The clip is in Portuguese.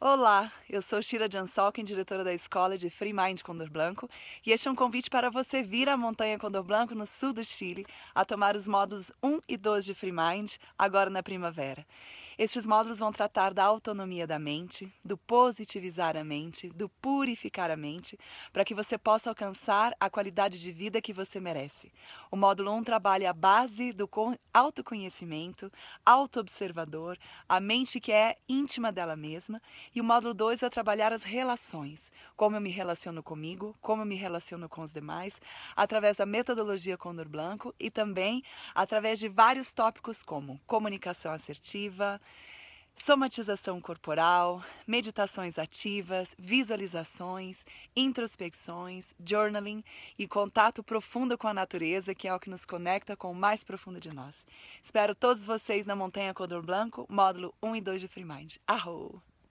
Olá, eu sou Shira Jansolkin, diretora da escola de Free Mind Condor Blanco, e este é um convite para você vir à Montanha Condor Blanco, no sul do Chile, a tomar os módulos 1 e 2 de Free Mind, agora na primavera. Estes módulos vão tratar da autonomia da mente, do positivizar a mente, do purificar a mente, para que você possa alcançar a qualidade de vida que você merece. O módulo 1 trabalha a base do autoconhecimento, autoobservador, a mente que é íntima dela mesma, e o módulo 2 vai trabalhar as relações, como eu me relaciono comigo, como eu me relaciono com os demais, através da metodologia Condor Blanco e também através de vários tópicos como comunicação assertiva, somatização corporal, meditações ativas, visualizações, introspecções, journaling e contato profundo com a natureza, que é o que nos conecta com o mais profundo de nós. Espero todos vocês na Montanha Codor Blanco, módulo 1 e 2 de Free Mind. Arrou!